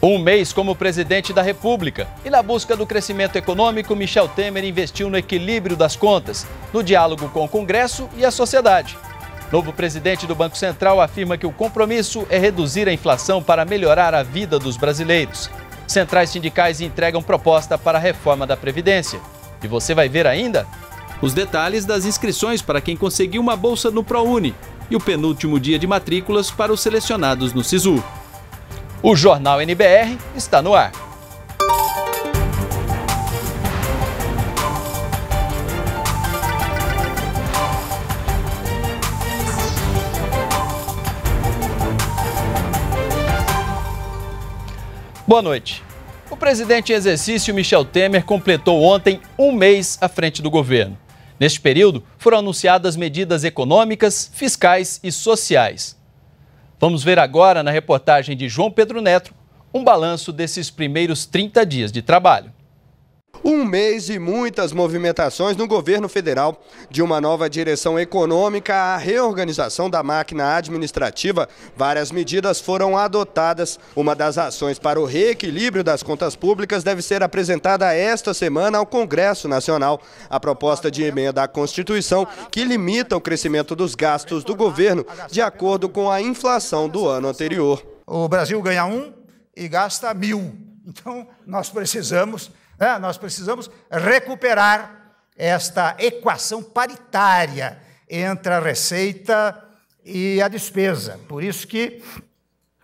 Um mês como presidente da República e na busca do crescimento econômico, Michel Temer investiu no equilíbrio das contas, no diálogo com o Congresso e a sociedade. Novo presidente do Banco Central afirma que o compromisso é reduzir a inflação para melhorar a vida dos brasileiros. Centrais sindicais entregam proposta para a reforma da Previdência. E você vai ver ainda os detalhes das inscrições para quem conseguiu uma bolsa no ProUni e o penúltimo dia de matrículas para os selecionados no SISU. O Jornal NBR está no ar. Boa noite. O presidente em exercício Michel Temer completou ontem um mês à frente do governo. Neste período, foram anunciadas medidas econômicas, fiscais e sociais. Vamos ver agora, na reportagem de João Pedro Neto, um balanço desses primeiros 30 dias de trabalho. Um mês e muitas movimentações no governo federal, de uma nova direção econômica à reorganização da máquina administrativa, várias medidas foram adotadas. Uma das ações para o reequilíbrio das contas públicas deve ser apresentada esta semana ao Congresso Nacional. A proposta de emenda à Constituição, que limita o crescimento dos gastos do governo de acordo com a inflação do ano anterior. O Brasil ganha um e gasta mil. Então, nós precisamos né? Nós precisamos recuperar esta equação paritária entre a receita e a despesa. Por isso que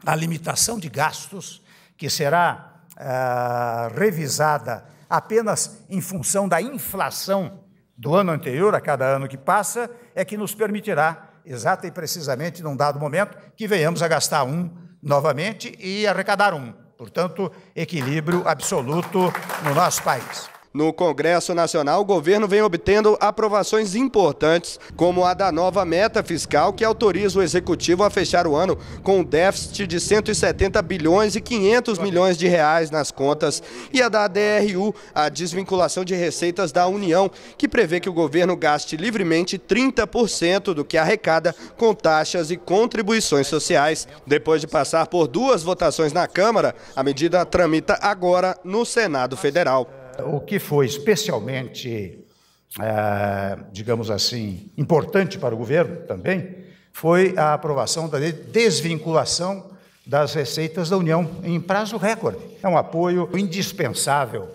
a limitação de gastos, que será ah, revisada apenas em função da inflação do ano anterior, a cada ano que passa, é que nos permitirá, exata e precisamente, num dado momento, que venhamos a gastar um novamente e arrecadar um. Portanto, equilíbrio absoluto no nosso país. No Congresso Nacional, o governo vem obtendo aprovações importantes, como a da nova meta fiscal que autoriza o executivo a fechar o ano com um déficit de 170 bilhões e 500 milhões de reais nas contas, e a da DRU, a desvinculação de receitas da União, que prevê que o governo gaste livremente 30% do que arrecada com taxas e contribuições sociais. Depois de passar por duas votações na Câmara, a medida tramita agora no Senado Federal o que foi especialmente, eh, digamos assim, importante para o governo também, foi a aprovação da desvinculação das receitas da União em prazo recorde. É um apoio indispensável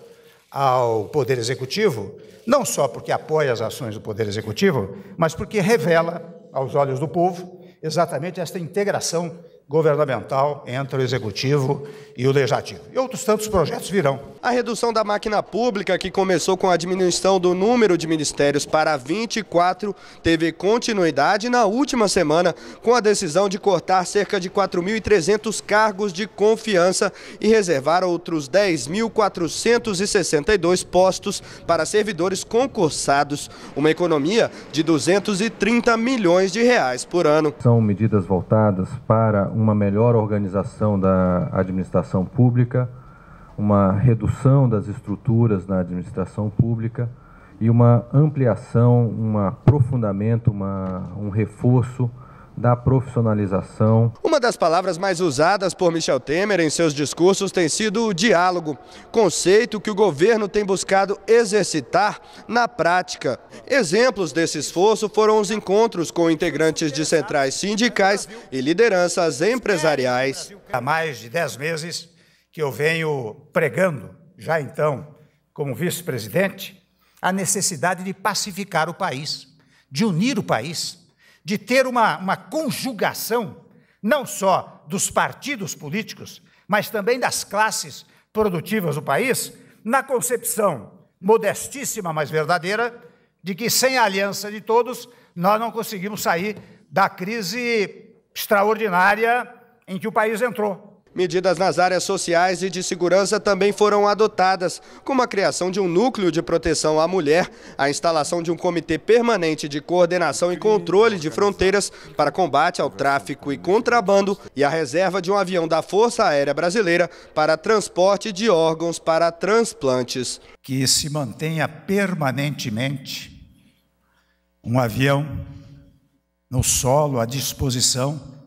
ao Poder Executivo, não só porque apoia as ações do Poder Executivo, mas porque revela aos olhos do povo exatamente esta integração governamental entre o executivo e o legislativo. E outros tantos projetos virão. A redução da máquina pública, que começou com a diminuição do número de ministérios para 24, teve continuidade na última semana com a decisão de cortar cerca de 4.300 cargos de confiança e reservar outros 10.462 postos para servidores concursados, uma economia de 230 milhões de reais por ano. São medidas voltadas para uma melhor organização da administração pública, uma redução das estruturas na administração pública e uma ampliação, um aprofundamento, uma, um reforço da profissionalização. Uma das palavras mais usadas por Michel Temer em seus discursos tem sido o diálogo, conceito que o governo tem buscado exercitar na prática. Exemplos desse esforço foram os encontros com integrantes de centrais sindicais e lideranças empresariais. Há mais de dez meses que eu venho pregando, já então como vice-presidente, a necessidade de pacificar o país, de unir o país de ter uma, uma conjugação, não só dos partidos políticos, mas também das classes produtivas do país, na concepção modestíssima, mas verdadeira, de que sem a aliança de todos, nós não conseguimos sair da crise extraordinária em que o país entrou. Medidas nas áreas sociais e de segurança também foram adotadas, como a criação de um núcleo de proteção à mulher, a instalação de um comitê permanente de coordenação e controle de fronteiras para combate ao tráfico e contrabando e a reserva de um avião da Força Aérea Brasileira para transporte de órgãos para transplantes. Que se mantenha permanentemente um avião no solo à disposição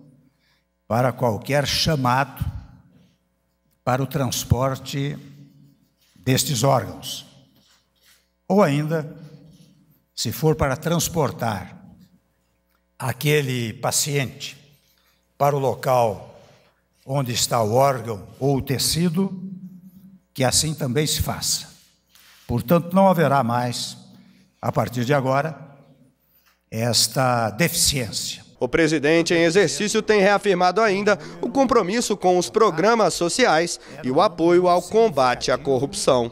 para qualquer chamado para o transporte destes órgãos. Ou ainda, se for para transportar aquele paciente para o local onde está o órgão ou o tecido, que assim também se faça. Portanto, não haverá mais, a partir de agora, esta deficiência. O presidente em exercício tem reafirmado ainda o compromisso com os programas sociais e o apoio ao combate à corrupção.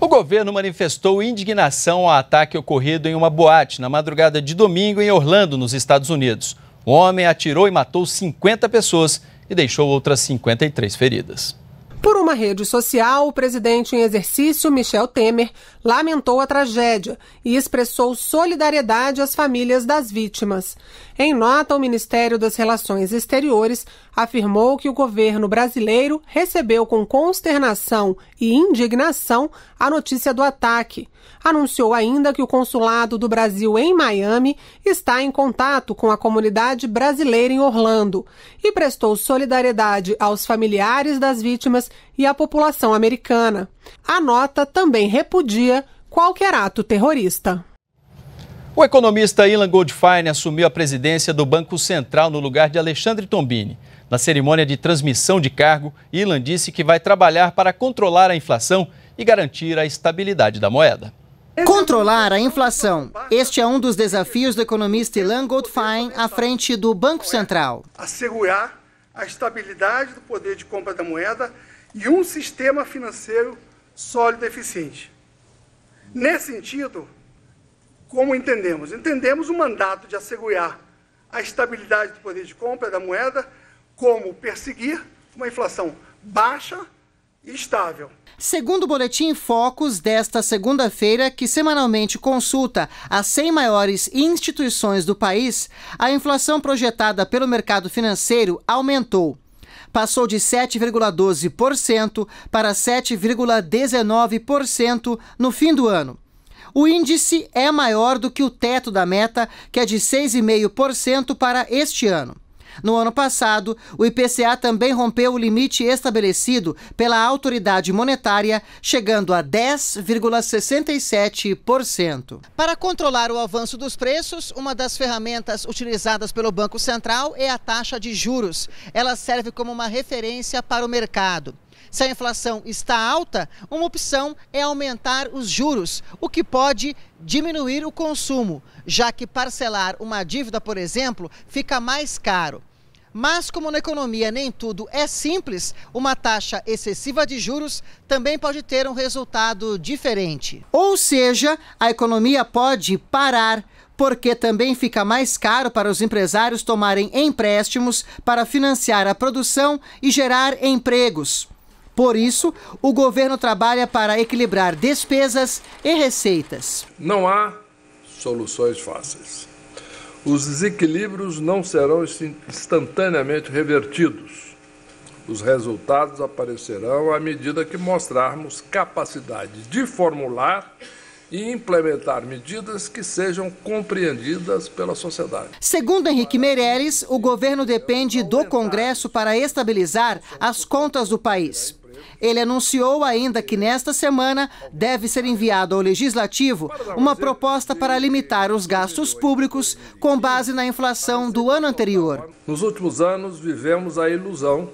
O governo manifestou indignação ao ataque ocorrido em uma boate na madrugada de domingo em Orlando, nos Estados Unidos. O homem atirou e matou 50 pessoas e deixou outras 53 feridas. Por uma rede social, o presidente em exercício, Michel Temer, lamentou a tragédia e expressou solidariedade às famílias das vítimas. Em nota, o Ministério das Relações Exteriores afirmou que o governo brasileiro recebeu com consternação e indignação a notícia do ataque. Anunciou ainda que o consulado do Brasil em Miami está em contato com a comunidade brasileira em Orlando e prestou solidariedade aos familiares das vítimas e à população americana. A nota também repudia qualquer ato terrorista. O economista Ilan Goldfein assumiu a presidência do Banco Central no lugar de Alexandre Tombini. Na cerimônia de transmissão de cargo, Ilan disse que vai trabalhar para controlar a inflação e garantir a estabilidade da moeda. Controlar a inflação. Este é um dos desafios do economista Ilan Goldfein à frente do Banco Central. Assegurar a estabilidade do poder de compra da moeda e um sistema financeiro sólido e eficiente. Nesse sentido, como entendemos? Entendemos o mandato de assegurar a estabilidade do poder de compra da moeda como perseguir uma inflação baixa e estável. Segundo o boletim Focus desta segunda-feira, que semanalmente consulta as 100 maiores instituições do país, a inflação projetada pelo mercado financeiro aumentou. Passou de 7,12% para 7,19% no fim do ano. O índice é maior do que o teto da meta, que é de 6,5% para este ano. No ano passado, o IPCA também rompeu o limite estabelecido pela autoridade monetária, chegando a 10,67%. Para controlar o avanço dos preços, uma das ferramentas utilizadas pelo Banco Central é a taxa de juros. Ela serve como uma referência para o mercado. Se a inflação está alta, uma opção é aumentar os juros, o que pode diminuir o consumo, já que parcelar uma dívida, por exemplo, fica mais caro. Mas, como na economia nem tudo é simples, uma taxa excessiva de juros também pode ter um resultado diferente. Ou seja, a economia pode parar, porque também fica mais caro para os empresários tomarem empréstimos para financiar a produção e gerar empregos. Por isso, o governo trabalha para equilibrar despesas e receitas. Não há soluções fáceis os desequilíbrios não serão instantaneamente revertidos. Os resultados aparecerão à medida que mostrarmos capacidade de formular e implementar medidas que sejam compreendidas pela sociedade. Segundo Henrique Meireles, o governo depende do Congresso para estabilizar as contas do país. Ele anunciou ainda que nesta semana deve ser enviado ao Legislativo uma proposta para limitar os gastos públicos com base na inflação do ano anterior. Nos últimos anos, vivemos a ilusão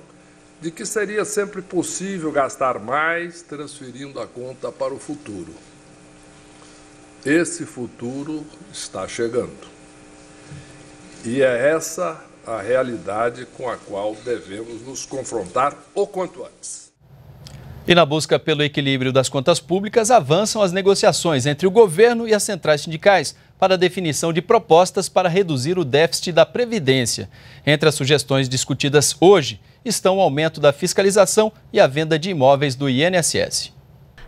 de que seria sempre possível gastar mais transferindo a conta para o futuro. Esse futuro está chegando. E é essa a realidade com a qual devemos nos confrontar o quanto antes. E na busca pelo equilíbrio das contas públicas, avançam as negociações entre o governo e as centrais sindicais para a definição de propostas para reduzir o déficit da Previdência. Entre as sugestões discutidas hoje estão o aumento da fiscalização e a venda de imóveis do INSS.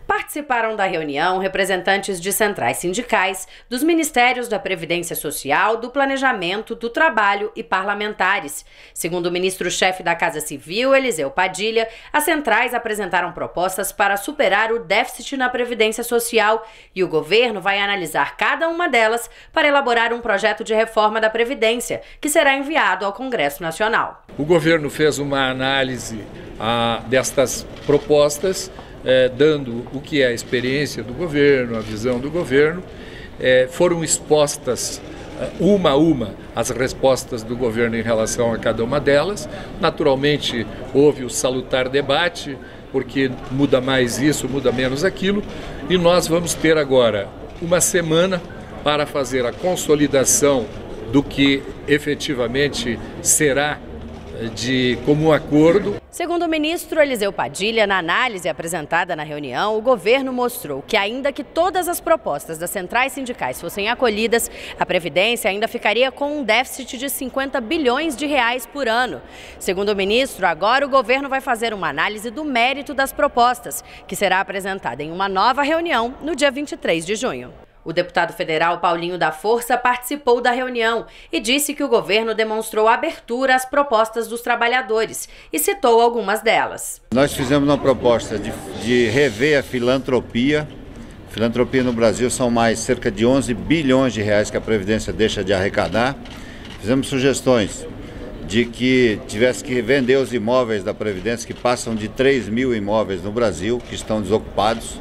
Participaram da reunião representantes de centrais sindicais, dos Ministérios da Previdência Social, do Planejamento, do Trabalho e parlamentares. Segundo o ministro-chefe da Casa Civil, Eliseu Padilha, as centrais apresentaram propostas para superar o déficit na Previdência Social e o governo vai analisar cada uma delas para elaborar um projeto de reforma da Previdência, que será enviado ao Congresso Nacional. O governo fez uma análise ah, destas propostas é, dando o que é a experiência do governo, a visão do governo, é, foram expostas é, uma a uma as respostas do governo em relação a cada uma delas. Naturalmente, houve o salutar debate, porque muda mais isso, muda menos aquilo, e nós vamos ter agora uma semana para fazer a consolidação do que efetivamente será de comum acordo. Segundo o ministro Eliseu Padilha, na análise apresentada na reunião, o governo mostrou que, ainda que todas as propostas das centrais sindicais fossem acolhidas, a Previdência ainda ficaria com um déficit de 50 bilhões de reais por ano. Segundo o ministro, agora o governo vai fazer uma análise do mérito das propostas, que será apresentada em uma nova reunião no dia 23 de junho. O deputado federal Paulinho da Força participou da reunião e disse que o governo demonstrou abertura às propostas dos trabalhadores e citou algumas delas. Nós fizemos uma proposta de, de rever a filantropia. Filantropia no Brasil são mais cerca de 11 bilhões de reais que a Previdência deixa de arrecadar. Fizemos sugestões de que tivesse que vender os imóveis da Previdência, que passam de 3 mil imóveis no Brasil, que estão desocupados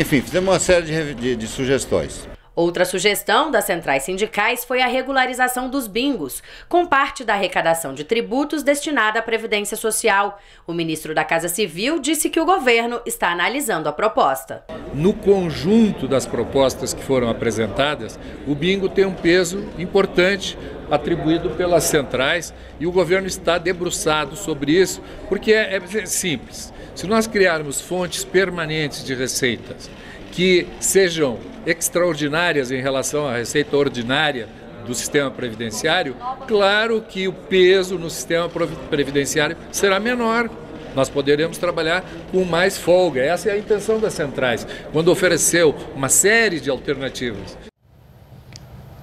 enfim, fizemos uma série de, de, de sugestões. Outra sugestão das centrais sindicais foi a regularização dos bingos, com parte da arrecadação de tributos destinada à Previdência Social. O ministro da Casa Civil disse que o governo está analisando a proposta. No conjunto das propostas que foram apresentadas, o bingo tem um peso importante atribuído pelas centrais e o governo está debruçado sobre isso, porque é, é simples. Se nós criarmos fontes permanentes de receitas que sejam extraordinárias em relação à receita ordinária do sistema previdenciário, claro que o peso no sistema previdenciário será menor nós poderemos trabalhar com mais folga. Essa é a intenção das centrais, quando ofereceu uma série de alternativas.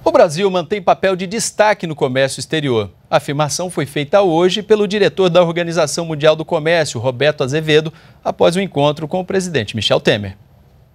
O Brasil mantém papel de destaque no comércio exterior. A afirmação foi feita hoje pelo diretor da Organização Mundial do Comércio, Roberto Azevedo, após o um encontro com o presidente Michel Temer.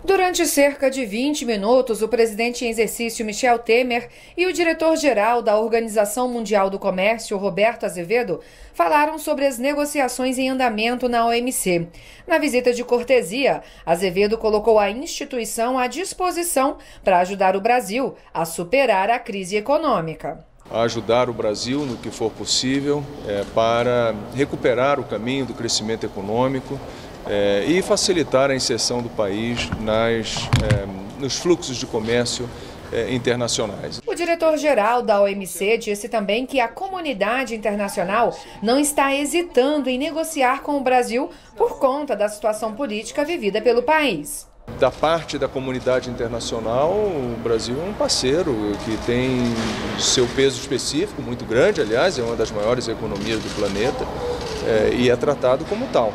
Durante cerca de 20 minutos, o presidente em exercício Michel Temer e o diretor-geral da Organização Mundial do Comércio, Roberto Azevedo, falaram sobre as negociações em andamento na OMC. Na visita de cortesia, Azevedo colocou a instituição à disposição para ajudar o Brasil a superar a crise econômica ajudar o Brasil no que for possível é, para recuperar o caminho do crescimento econômico, é, e facilitar a inserção do país nas, é, nos fluxos de comércio é, internacionais. O diretor-geral da OMC disse também que a comunidade internacional não está hesitando em negociar com o Brasil por conta da situação política vivida pelo país. Da parte da comunidade internacional, o Brasil é um parceiro que tem seu peso específico, muito grande, aliás, é uma das maiores economias do planeta, é, e é tratado como tal.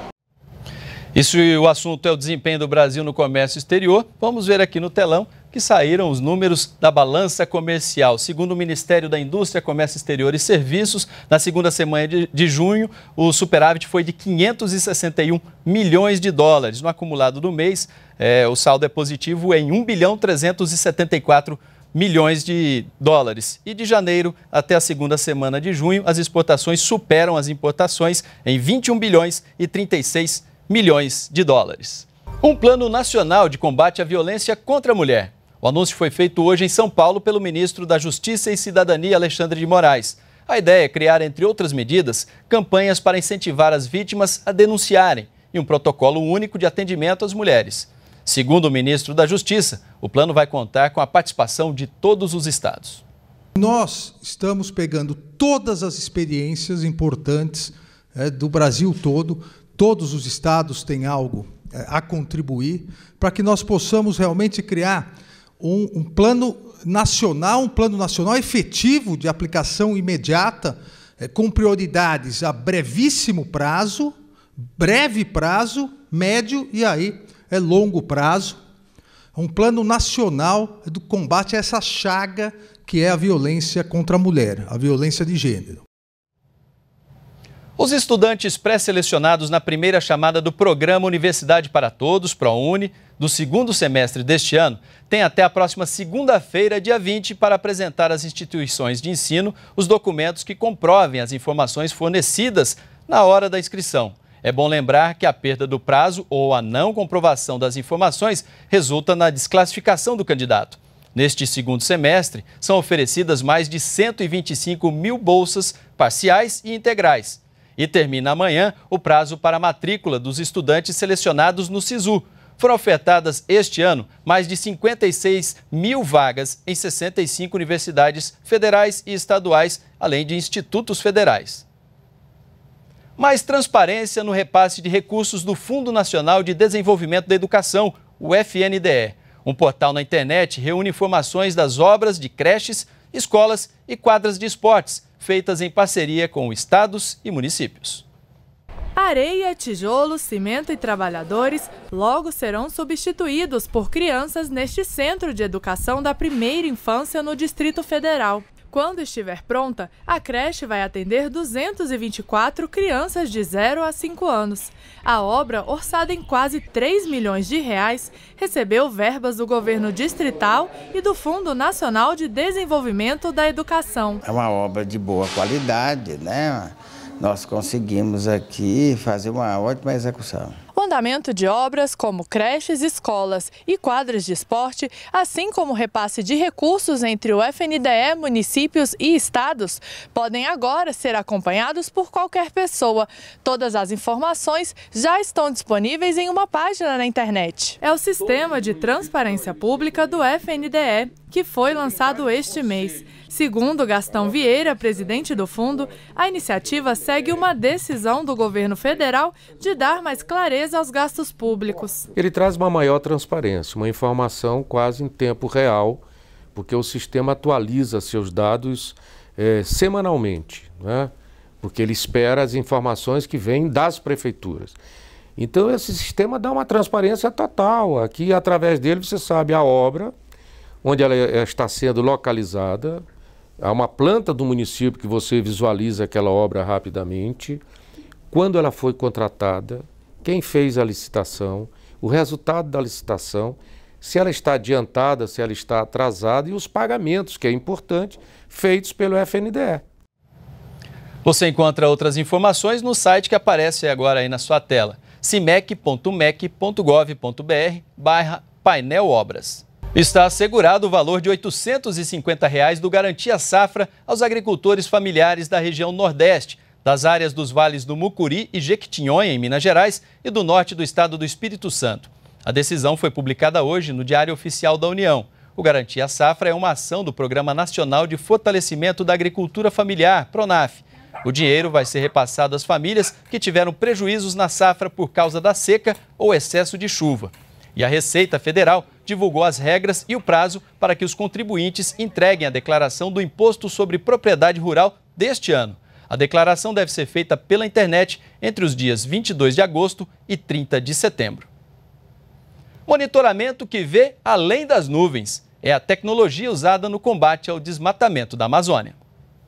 E se o assunto é o desempenho do Brasil no comércio exterior, vamos ver aqui no telão que saíram os números da balança comercial. Segundo o Ministério da Indústria, Comércio Exterior e Serviços, na segunda semana de, junho, o superávit foi de 561 milhões de dólares. No acumulado do mês, é, o saldo é positivo em 1 bilhão 374 milhões de dólares. E de janeiro até a segunda semana de junho, as exportações superam as importações em 21 bilhões e 36 milhões milhões de dólares. Um plano nacional de combate à violência contra a mulher. O anúncio foi feito hoje em São Paulo pelo ministro da Justiça e Cidadania, Alexandre de Moraes. A ideia é criar, entre outras medidas, campanhas para incentivar as vítimas a denunciarem e um protocolo único de atendimento às mulheres. Segundo o ministro da Justiça, o plano vai contar com a participação de todos os estados. Nós estamos pegando todas as experiências importantes é, do Brasil todo todos os estados têm algo eh, a contribuir para que nós possamos realmente criar um, um, plano nacional, um plano nacional efetivo de aplicação imediata, eh, com prioridades a brevíssimo prazo, breve prazo, médio e aí é longo prazo. Um plano nacional do combate a essa chaga que é a violência contra a mulher, a violência de gênero. Os estudantes pré-selecionados na primeira chamada do programa Universidade para Todos, ProUni, do segundo semestre deste ano, têm até a próxima segunda-feira, dia 20, para apresentar às instituições de ensino os documentos que comprovem as informações fornecidas na hora da inscrição. É bom lembrar que a perda do prazo ou a não comprovação das informações resulta na desclassificação do candidato. Neste segundo semestre, são oferecidas mais de 125 mil bolsas parciais e integrais. E termina amanhã o prazo para a matrícula dos estudantes selecionados no SISU. Foram ofertadas este ano mais de 56 mil vagas em 65 universidades federais e estaduais, além de institutos federais. Mais transparência no repasse de recursos do Fundo Nacional de Desenvolvimento da Educação, o FNDE. Um portal na internet reúne informações das obras de creches, escolas e quadras de esportes feitas em parceria com estados e municípios. Areia, tijolo, cimento e trabalhadores logo serão substituídos por crianças neste Centro de Educação da Primeira Infância no Distrito Federal. Quando estiver pronta, a creche vai atender 224 crianças de 0 a 5 anos. A obra, orçada em quase 3 milhões de reais, recebeu verbas do governo distrital e do Fundo Nacional de Desenvolvimento da Educação. É uma obra de boa qualidade, né? Nós conseguimos aqui fazer uma ótima execução. O andamento de obras como creches, escolas e quadras de esporte, assim como o repasse de recursos entre o FNDE, municípios e estados, podem agora ser acompanhados por qualquer pessoa. Todas as informações já estão disponíveis em uma página na internet. É o sistema de transparência pública do FNDE que foi lançado este mês. Segundo Gastão Vieira, presidente do fundo, a iniciativa segue uma decisão do governo federal de dar mais clareza aos gastos públicos. Ele traz uma maior transparência, uma informação quase em tempo real, porque o sistema atualiza seus dados é, semanalmente, né? porque ele espera as informações que vêm das prefeituras. Então, esse sistema dá uma transparência total. Aqui, através dele, você sabe a obra, onde ela é, está sendo localizada. Há uma planta do município que você visualiza aquela obra rapidamente. Quando ela foi contratada, quem fez a licitação, o resultado da licitação, se ela está adiantada, se ela está atrasada e os pagamentos, que é importante, feitos pelo FNDE. Você encontra outras informações no site que aparece agora aí na sua tela, cimec.mec.gov.br barra painel obras. Está assegurado o valor de R$ 850 reais do Garantia Safra aos agricultores familiares da região Nordeste, das áreas dos vales do Mucuri e Jequitinhonha, em Minas Gerais, e do norte do estado do Espírito Santo. A decisão foi publicada hoje no Diário Oficial da União. O Garantia Safra é uma ação do Programa Nacional de Fortalecimento da Agricultura Familiar, PRONAF. O dinheiro vai ser repassado às famílias que tiveram prejuízos na safra por causa da seca ou excesso de chuva. E a Receita Federal divulgou as regras e o prazo para que os contribuintes entreguem a declaração do Imposto sobre Propriedade Rural deste ano. A declaração deve ser feita pela internet entre os dias 22 de agosto e 30 de setembro. Monitoramento que vê além das nuvens é a tecnologia usada no combate ao desmatamento da Amazônia.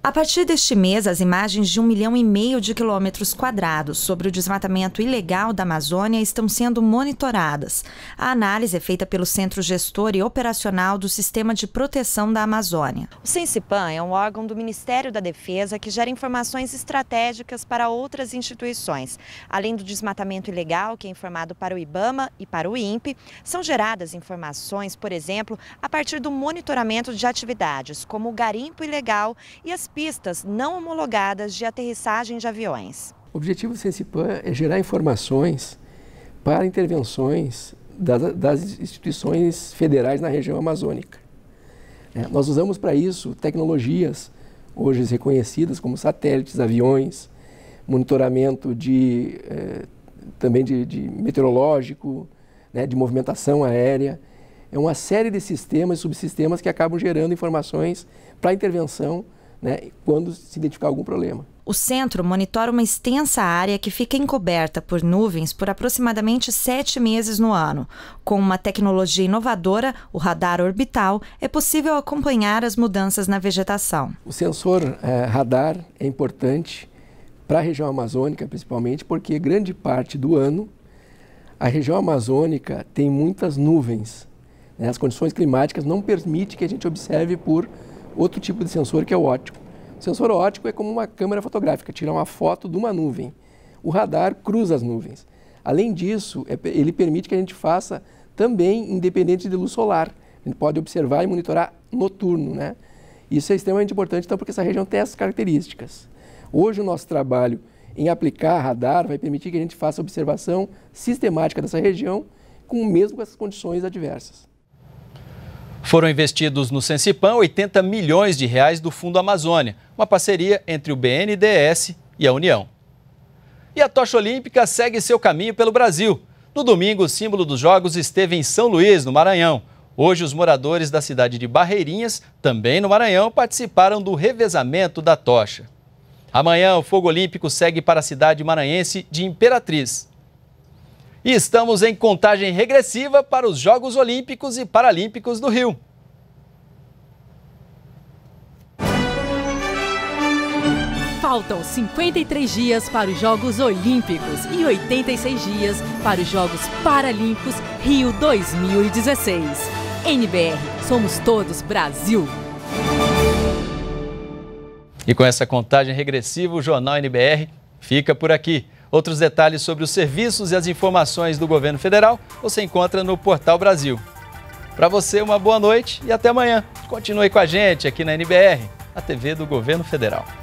A partir deste mês, as imagens de um milhão e meio de quilômetros quadrados sobre o desmatamento ilegal da Amazônia estão sendo monitoradas. A análise é feita pelo Centro Gestor e Operacional do Sistema de Proteção da Amazônia. O Sensipan é um órgão do Ministério da Defesa que gera informações estratégicas para outras instituições. Além do desmatamento ilegal, que é informado para o IBAMA e para o INPE, são geradas informações, por exemplo, a partir do monitoramento de atividades como o garimpo ilegal e as pistas não homologadas de aterrissagem de aviões. O objetivo do Sensipan é gerar informações para intervenções das, das instituições federais na região amazônica. É, nós usamos para isso tecnologias hoje reconhecidas como satélites, aviões, monitoramento de, é, também de, de meteorológico, né, de movimentação aérea. É uma série de sistemas e subsistemas que acabam gerando informações para intervenção né, quando se identificar algum problema. O centro monitora uma extensa área que fica encoberta por nuvens por aproximadamente sete meses no ano. Com uma tecnologia inovadora, o radar orbital, é possível acompanhar as mudanças na vegetação. O sensor é, radar é importante para a região amazônica, principalmente, porque grande parte do ano a região amazônica tem muitas nuvens. Né? As condições climáticas não permitem que a gente observe por outro tipo de sensor que é o óptico. O sensor óptico é como uma câmera fotográfica, tira uma foto de uma nuvem. O radar cruza as nuvens. Além disso, é ele permite que a gente faça também independente de luz solar. A gente pode observar e monitorar noturno, né? Isso é extremamente importante, então, porque essa região tem essas características. Hoje, o nosso trabalho em aplicar radar vai permitir que a gente faça observação sistemática dessa região, com mesmo com essas condições adversas. Foram investidos no Sensipan 80 milhões de reais do Fundo Amazônia, uma parceria entre o BNDES e a União. E a tocha olímpica segue seu caminho pelo Brasil. No domingo, o símbolo dos Jogos esteve em São Luís, no Maranhão. Hoje, os moradores da cidade de Barreirinhas, também no Maranhão, participaram do revezamento da tocha. Amanhã, o fogo olímpico segue para a cidade maranhense de Imperatriz. E estamos em contagem regressiva para os Jogos Olímpicos e Paralímpicos do Rio. Faltam 53 dias para os Jogos Olímpicos e 86 dias para os Jogos Paralímpicos Rio 2016. NBR, somos todos Brasil. E com essa contagem regressiva, o Jornal NBR fica por aqui. Outros detalhes sobre os serviços e as informações do governo federal você encontra no Portal Brasil. Para você, uma boa noite e até amanhã. Continue com a gente aqui na NBR, a TV do Governo Federal.